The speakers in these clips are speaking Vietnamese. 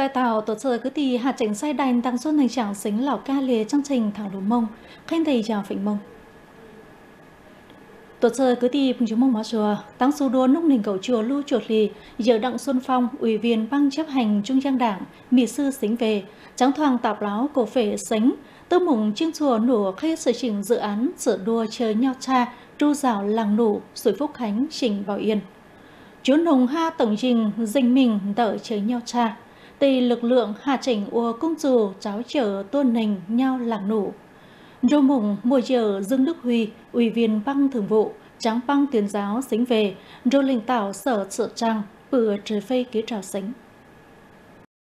Giải tạo tổ trời cứ thì hạt chỉnh sai đành tăng xuân hành trạng xính lão ca lìa trong trình thẳng lùm mông, khen thầy chào phỉnh mông. Tổ trời cứ thì phùng chúng mông hóa chùa, tăng số đua nung nền cầu chùa lưu chuột lì, giờ đặng xuân phong, ủy viên ban chấp hành trung trang đảng, mỹ sư xính về, trắng thoàng tạp láo cổ phể xính, tư mùng chiêng chùa nổ khê sở chỉnh dự án sửa đua chơi nhau cha, tru rào làng nụ, sủi phúc khánh, trình bảo yên. Chúa nồng ha tổng trình, dình mình tở chơi nhau cha thì lực lượng hạ chỉnh ua cung chủ cháu trở tuôn nình nhau lạc nụ. Rô mùng mùa giờ Dương Đức Huy, ủy viên băng thường vụ, tráng băng tuyên giáo xính về, rô linh tạo sở sự trang, bữa trời phê ký trào xính.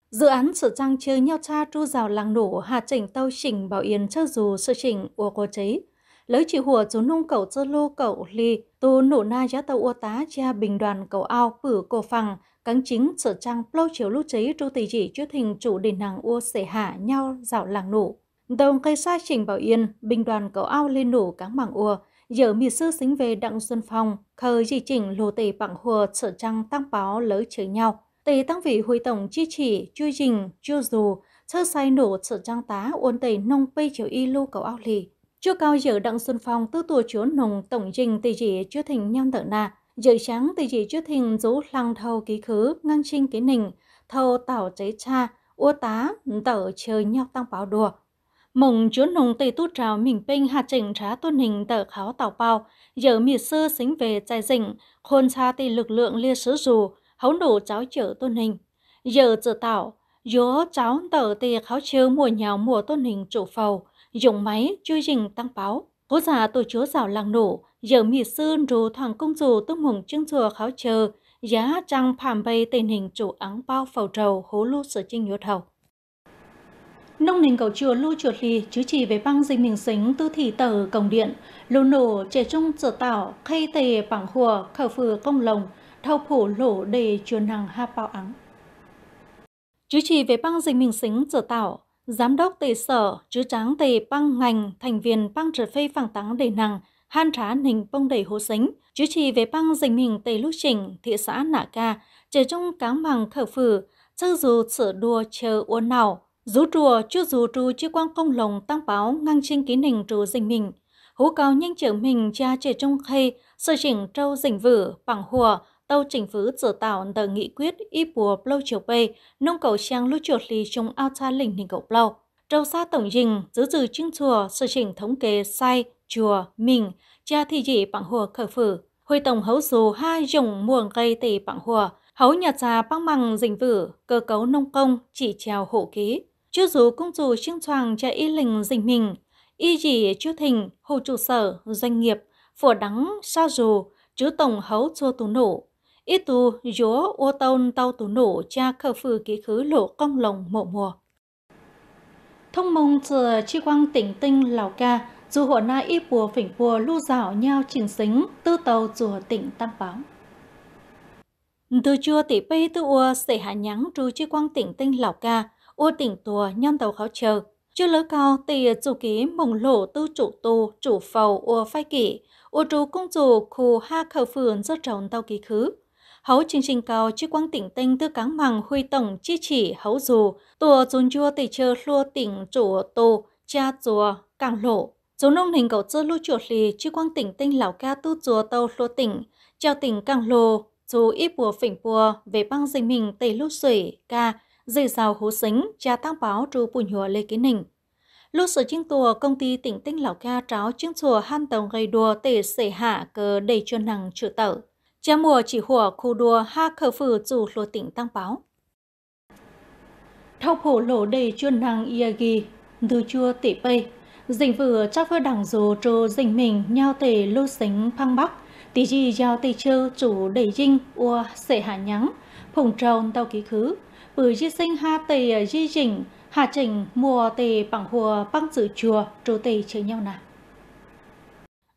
Dự án sự trang chơi nhau cha tru rào làng nổ hạ chỉnh tàu chỉnh bảo yên cho dù sự chỉnh ua cô cháy Lấy chị hùa chú nung cầu chơ lô cầu ly, tu nổ na giá tàu ô tá cha bình đoàn cầu ao bử cổ phẳng, cánh chính sở trang lâu chiếu lưu chế tru tỷ chỉ trước hình chủ đền hàng ua sể hạ nhau dạo làng nụ đồng cây sai trình bảo yên binh đoàn cầu ao lên nụ cáng mảng ua giờ mì sư xính về đặng xuân phong khờ chỉ chỉnh lù tỷ bằng hùa sở trang tăng báo lỡ chới nhau tỷ tăng vị hội tổng chi chỉ chui trình chưa dù sơ sai nổ sở trang tá uôn tỷ nông pây chiều y lưu cầu ao lì chưa cao giờ đặng xuân phong tư tùa chúa nồng tổng trình tỷ chỉ chưa thành nhang tợ na dưới sáng từ chỉ chú thình rú lăng thâu ký khứ ngăn trinh ký nình, thâu tảo chế cha, ua tá, tở chơi nhọc tăng báo đùa. mùng chúa nùng tây tu trào mình binh hạ chỉnh trá tuân hình tờ kháo tàu bao, giờ mì sư xính về trai dịnh, khôn xa tây lực lượng lia sứ dù, hấu đủ cháu chở tuân hình. Giờ tự tạo, gió cháu tờ tây kháo chơ mùa nhào mùa tuân hình trụ phầu, dùng máy chui dình tăng báo. Cố giả tổ chúa rào làng nổ, giờ mì sơn rù thoảng công dù tông hùng chương chùa kháo chờ, giá trăng phàm bay tình hình chủ áng bao phầu trầu hố lu sở trinh nhuột hầu. Nông nền cầu chùa lưu chuột lì chứ chỉ về băng dinh mình xính tư thị tờ cổng điện, lô nổ trẻ trung trở tảo, khay tề bảng hùa, khẩu phừa công lồng, thao phủ lỗ đề chuồn hàng ha bao ắng. Chứ chỉ về băng dinh mình xính trở tảo, Giám đốc tỷ sở, chứ tráng tỷ băng ngành, thành viên băng trở phê phẳng tắng đề năng, han trá nình bông đầy hố xính, chứ trì về băng dình hình tây lúc trình, thị xã nạ ca, trở trung cáng bằng khở phử, chứ dù sửa đùa chờ uốn nào, rú trùa chưa dù trù chứ quang công lồng tăng báo ngang trên ký nình trù dình mình. Hú cao nhanh trở mình cha trẻ trung khê, sơ chỉnh trâu dình vử, bằng hùa, tàu chỉnh phứ sửa tạo tờ nghị quyết y bùa plau chiều về nông cầu sang lưu chuột lì trong ao ta lỉnh hình cầu plau. Trâu xa tổng dình, giữ từ chương chùa, sự chỉnh thống kê sai, chùa, mình, cha thị dị bằng hùa khởi phử. Hồi tổng hấu dù hai dùng muồng gây tỷ bằng hùa, hấu nhật già băng mằng dình vử, cơ cấu nông công, chỉ trèo hộ ký. Chưa dù công dù chương choàng cha y lình dình mình, y dị chưa thình, hồ trụ sở, doanh nghiệp, phổ đắng, sao dù, chứ tổng hấu chua tù nổ, ít tù dố ô tông tàu tù nổ cha khờ phừ ký khứ lộ công lồng mộ mùa. Thông mông chờ chi quang tỉnh tinh Lào Ca, dù hộ na y bùa phỉnh bùa lưu dạo nhau trình xính, tư tàu chùa tỉnh Tam Báo. Từ chùa tỷ bây tư ua sẽ hạ nhắn trù chi quang tỉnh tinh Lào Ca, ua tỉnh tùa nhân tàu khó chờ. Chưa lỡ cao tỷ chủ ký mồng lộ tư chủ tù chủ phầu ua phai kỷ, ua trú cung chủ khu ha khờ phường rất trồng tàu ký khứ hấu chương trình cao chứ quang tỉnh tinh tư cáng mằng huy tổng chi chỉ hấu dù tùa dùn chua tỷ chơ lua tỉnh chủ tù cha chùa càng lộ dù nông hình cầu chơ lưu chuột lì chứ quang tỉnh tinh lão ca tu chùa tàu lua tỉnh treo tỉnh càng lộ dù ít bùa phỉnh bùa về băng dình mình tây lưu sủy ca dì rào hú xính cha tăng báo trù bùn hùa lê kiến nình lưu sở chính tùa, công ty tỉnh tinh lão ca tráo chứng chùa han tổng gây đùa tể sể hạ cờ đầy chuôn nặng trừ tở. Chia mùa chỉ hùa khu đua ha khờ phử dù lùa tỉnh tăng báo. Thao phổ lộ đầy chuyên năng Iagi, từ chua tỷ pây, dình vừa chắc vừa đảng dù trô dình mình nhau tề lưu sánh phăng bắc, tí gì giao tây chơ chủ đầy dinh ua sệ hạ nhắng, phùng tròn tao ký khứ, bử di sinh ha tề di dình, hạ trình mùa tề bằng hùa băng dự chùa trô tề chơi nhau nà.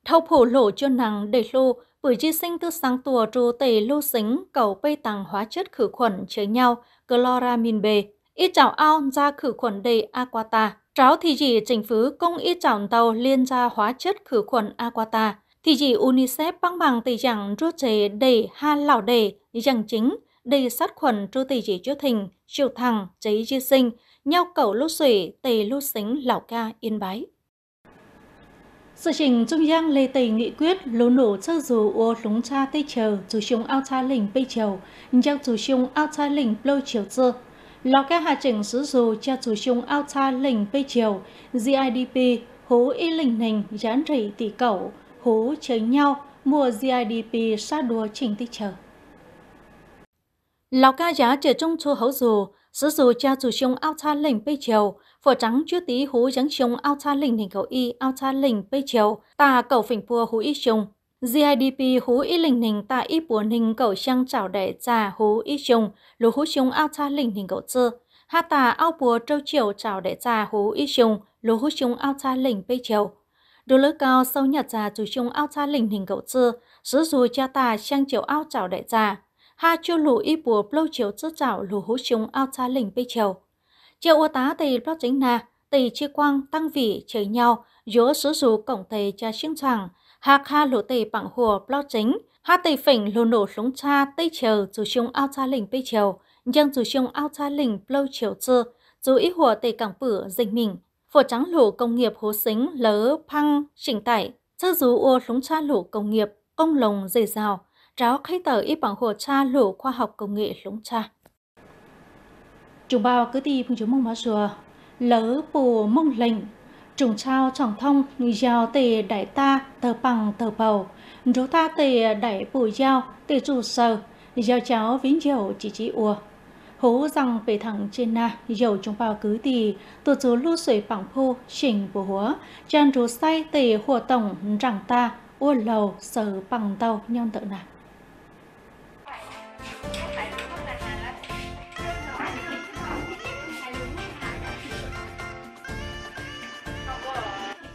Thao phổ lộ chuyên năng đầy lô, buổi chi sinh tư sáng tùa trù tỷ lưu xính cầu bây tàng hóa chất khử khuẩn chế nhau, chloramin B. Y chảo ao ra khử khuẩn đề aquata. Tráo thì chỉ chỉnh phứ công y chảo tàu liên ra hóa chất khử khuẩn aquata. Thì chỉ UNICEF băng bằng tỷ chẳng rút chế đầy ha lão đề, chẳng chính, đầy sát khuẩn trù tỷ chỉ trước thình, chiều thẳng, cháy chi sinh, nhau cầu lưu sủy, tề lưu xính lão ca yên bái. Sự trình trung giang lê tây nghị quyết lũ nổ chơ dù ô lúng cha tây chờ chủ chung ao cha lĩnh bây chiều nhưng chủ chung ao cha lĩnh lâu chiều dơ lò các hạ trình sứ dù cha chủ chung ao cha lĩnh bây chiều GIDP hú y lĩnh nình gián rỉ tỷ cẩu hú chơi nhau mua GIDP xa đùa trình tây chờ lò ca giá trẻ trung chua hấu dù Sử dù cha chủ trông ao tha lệnh bây chiều, phở trắng chưa tí hú trắng trông ao tha lệnh hình cầu y ao tha lệnh bây chiều, tà cầu phỉnh pua hú y trông. GIDP hú y lình hình tà y bùa hình cầu trang chảo đẻ trà hú y trông, lù hú trông ao tha lệnh hình cầu chơ. Hạ tà ao bùa trâu chiều chảo đẻ trà hú y trông, lù hú trông ao tha lệnh bây chiều. Đồ lỡ cao sâu nhật trà chủ trông ao tha lệnh hình cầu chơ, sử dù cha tà trang chiều ao chảo đẻ trà ha chu lù y bùa lâu chiếu chất chảo lù hú chung ao cha lình bây chiều. Chiều ô tá tì bó chính nà tì chi quang tăng vị chơi nhau, dứa sứ dù cổng tì cha xinh chẳng, ha kha lù tì bằng hùa bó chính, ha tì phỉnh lù nổ súng cha tây chiều dù chung ao cha lình bây chiều, nhưng dù chung ao cha lình lâu chiếu chư, dù ý hùa tì cảng bử dịch mình. Phổ trắng lù công nghiệp hố xính lớ phăng chỉnh tải, chứ dù ô súng cha lù công nghiệp, công lồng dày dào, tráo khai tờ ít bằng hồ cha lũ khoa học công nghệ lũng cha. Chúng bao cứ đi phương chú mông bá sùa, lỡ bù mông lệnh, trùng trao trọng thông, giao tề đại ta, tờ bằng tờ bầu, rú ta tề đại bù giao, tề trụ sờ, giao cháu vĩnh diệu chỉ chỉ ùa. Hố rằng về thẳng trên na, dầu chúng bao cứ tì, tổ chú lưu sủy bằng phô, chỉnh bù húa, chan rú say tề hùa tổng rằng ta, ua lầu sờ bằng tàu nhon tợ nạc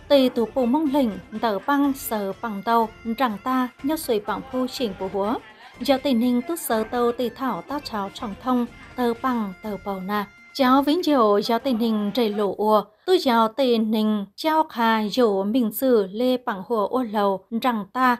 tì tù bù mông lỉnh tờ băng sờ bằng tàu rằng ta nhớ suy bằng phu chỉnh bù húa giờ tình hình tút sờ tàu tì thảo ta cháo trọng thông tờ băng tờ bầu nà cháu vĩnh diệu giáo tình hình trời lộ ùa tôi giáo tình hình trao khà dỗ mình sử lê bằng hồ ô lầu rằng ta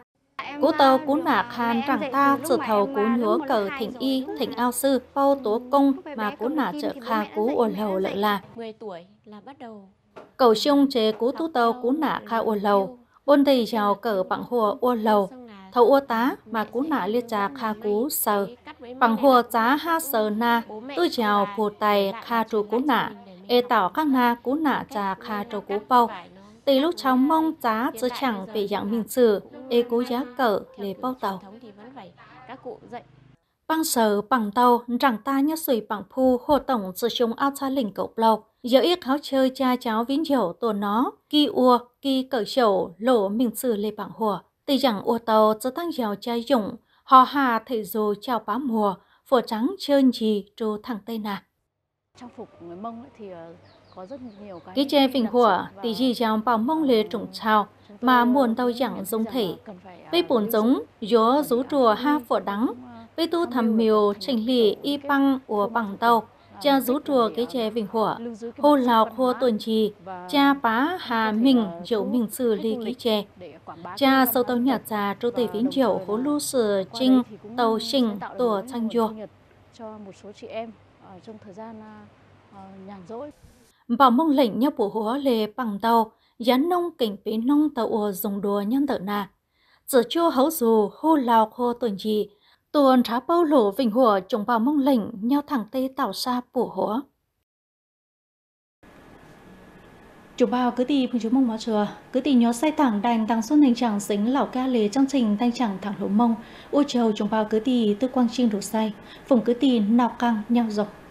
Cú tơ cú mạc khan rằng ta sự thầu cú nhúa cờ thỉnh y, thỉnh ao sư, bao tố công mà cú nả trợ kha cú ồn lầu lợi là. 10 tuổi là bắt đầu. Cầu siông chế cú tú tơ cú nả kha ồn lầu, ôn thầy chào cờ bằng hùa ồn lầu, thầu ua tá mà cú nả liệt trà kha cú sờ. Bằng hùa giá ha sờ na, tư chào phù tài kha trù cú nả, ê tảo khắc na cú nả trà kha trù cú bao, tỷ lúc cháu mong giá chứ chẳng về dạng mình sử, ê cố giá cỡ lề bao tàu. Bằng sở bằng tàu, rằng ta nhớ sủi bằng phu hồ tổng sử chúng ao xa lình cậu lộc Giờ ít háo chơi cha cháu vĩnh dầu tổ nó, kỳ ua, kỳ cỡ chầu, lộ mình sử lề bằng hồ. Tỷ rằng ua tàu chứ tăng dầu cha dụng, hò hà thể dù chào bá mùa, phổ trắng trơn gì trù thẳng tây nà. Trang phục người Mông thì ờ, cái chế vinh của tỷ gì chàng bảo mong lê trùng trào mà muốn đau chẳng giống thể. À, Với bổn giống, gió rú chùa ha phở đắng. À, Với tu thầm miều trình lì y băng ủa bằng tàu. À, cha rú chùa cái chế vinh hủa, hô lọc hô tuần trì, cha bá hà mình dấu mình xử ly cái chế. Cha sâu tàu nhạt già trô tây vĩnh diệu hố lưu sử trinh tàu trình tùa trăng chùa Cho một số chị em trong thời gian nhàn rỗi bảo mong lệnh nhau bộ hứa lê bằng tàu gián nông cảnh bế nông tàu ồ dùng đùa nhân tợ nà giờ chưa hấu dù hô lao khô tuần gì tuần trá bao lộ vinh hùa chống bảo mong lệnh nhau thẳng tê tàu xa bộ hứa Chủ bao cứ tì phương chú mông máu chừa, cứ tì nhó sai thẳng đành tăng xuân hình chẳng xính lão ca lề trong trình thanh chẳng thẳng lỗ mông, u trầu chúng bao cứ tì tư quang chim đủ say phùng cứ tì nọc căng nhau dọc